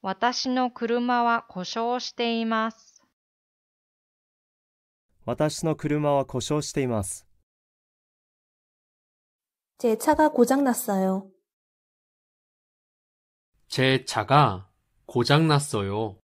私の車は故障しています。私の車は故障しています。제차가났어요제차가났어요